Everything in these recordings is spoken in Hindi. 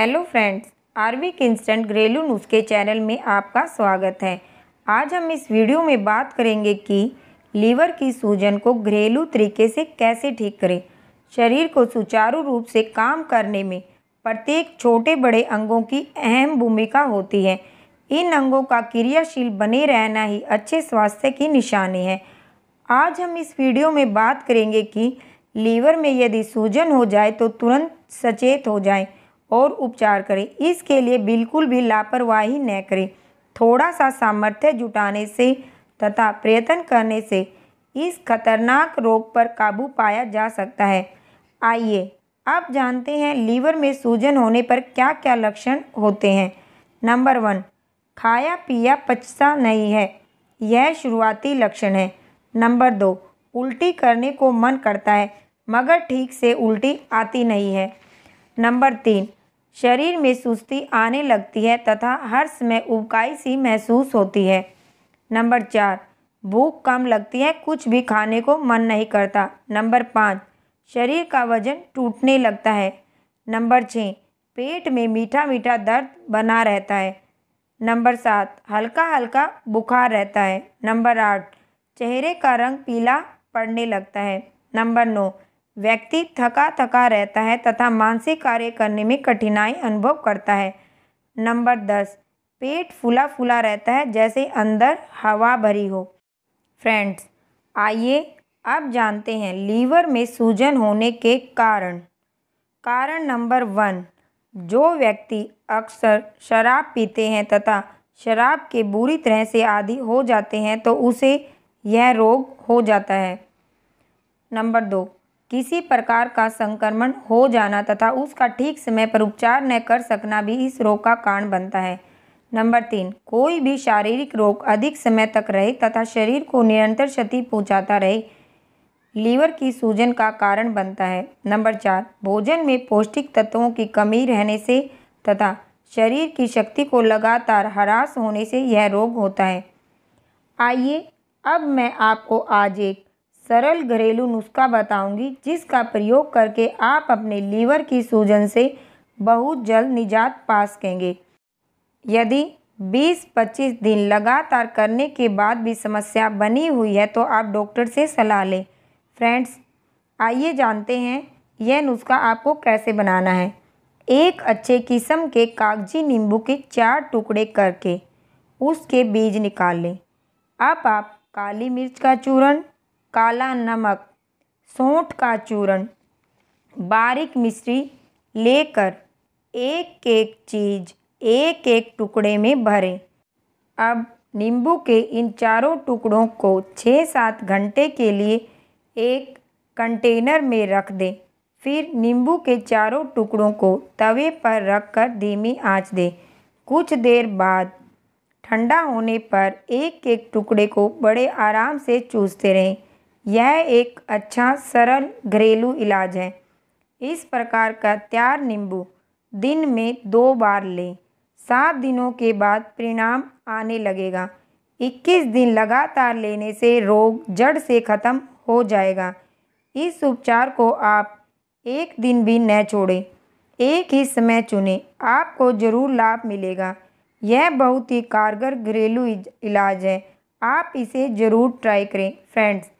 हेलो फ्रेंड्स आर्विक इंस्टेंट घरेलू नुस्खे चैनल में आपका स्वागत है आज हम इस वीडियो में बात करेंगे कि लीवर की सूजन को घरेलू तरीके से कैसे ठीक करें शरीर को सुचारू रूप से काम करने में प्रत्येक छोटे बड़े अंगों की अहम भूमिका होती है इन अंगों का क्रियाशील बने रहना ही अच्छे स्वास्थ्य की निशानी है आज हम इस वीडियो में बात करेंगे कि लीवर में यदि सूजन हो जाए तो तुरंत सचेत हो जाएँ और उपचार करें इसके लिए बिल्कुल भी लापरवाही न करें थोड़ा सा सामर्थ्य जुटाने से तथा प्रयत्न करने से इस खतरनाक रोग पर काबू पाया जा सकता है आइए आप जानते हैं लीवर में सूजन होने पर क्या क्या लक्षण होते हैं नंबर वन खाया पिया पचता नहीं है यह शुरुआती लक्षण है नंबर दो उल्टी करने को मन करता है मगर ठीक से उल्टी आती नहीं है नंबर तीन शरीर में सुस्ती आने लगती है तथा हर समय उबकाई सी महसूस होती है नंबर चार भूख कम लगती है कुछ भी खाने को मन नहीं करता नंबर पाँच शरीर का वजन टूटने लगता है नंबर छः पेट में मीठा मीठा दर्द बना रहता है नंबर सात हल्का हल्का बुखार रहता है नंबर आठ चेहरे का रंग पीला पड़ने लगता है नंबर नौ व्यक्ति थका थका रहता है तथा मानसिक कार्य करने में कठिनाई अनुभव करता है नंबर दस पेट फूला फूला रहता है जैसे अंदर हवा भरी हो फ्रेंड्स आइए अब जानते हैं लीवर में सूजन होने के कारण कारण नंबर वन जो व्यक्ति अक्सर शराब पीते हैं तथा शराब के बुरी तरह से आदि हो जाते हैं तो उसे यह रोग हो जाता है नंबर दो किसी प्रकार का संक्रमण हो जाना तथा उसका ठीक समय पर उपचार न कर सकना भी इस रोग का कारण बनता है नंबर तीन कोई भी शारीरिक रोग अधिक समय तक रहे तथा शरीर को निरंतर क्षति पहुंचाता रहे लीवर की सूजन का कारण बनता है नंबर चार भोजन में पौष्टिक तत्वों की कमी रहने से तथा शरीर की शक्ति को लगातार हरास होने से यह रोग होता है आइए अब मैं आपको आज एक सरल घरेलू नुस्खा बताऊंगी जिसका प्रयोग करके आप अपने लीवर की सूजन से बहुत जल्द निजात पा सकेंगे यदि 20-25 दिन लगातार करने के बाद भी समस्या बनी हुई है तो आप डॉक्टर से सलाह लें फ्रेंड्स आइए जानते हैं यह नुस्खा आपको कैसे बनाना है एक अच्छे किस्म के कागजी नींबू के चार टुकड़े करके उसके बीज निकाल लें अब आप काली मिर्च का चूर्ण काला नमक सौंठ का चूर्ण बारीक मिश्री लेकर एक एक चीज़ एक एक टुकड़े में भरें अब नींबू के इन चारों टुकड़ों को छः सात घंटे के लिए एक कंटेनर में रख दें फिर नींबू के चारों टुकड़ों को तवे पर रख कर धीमी आँच दें कुछ देर बाद ठंडा होने पर एक एक टुकड़े को बड़े आराम से चूसते रहें यह एक अच्छा सरल घरेलू इलाज है इस प्रकार का तैयार नींबू दिन में दो बार लें सात दिनों के बाद परिणाम आने लगेगा 21 दिन लगातार लेने से रोग जड़ से ख़त्म हो जाएगा इस उपचार को आप एक दिन भी न छोड़ें एक ही समय चुने आपको ज़रूर लाभ मिलेगा यह बहुत ही कारगर घरेलू इलाज है आप इसे ज़रूर ट्राई करें फ्रेंड्स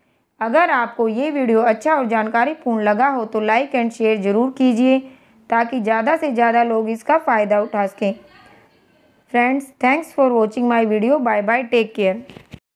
अगर आपको ये वीडियो अच्छा और जानकारीपूर्ण लगा हो तो लाइक एंड शेयर ज़रूर कीजिए ताकि ज़्यादा से ज़्यादा लोग इसका फ़ायदा उठा सकें friends thanks for watching my video bye bye take care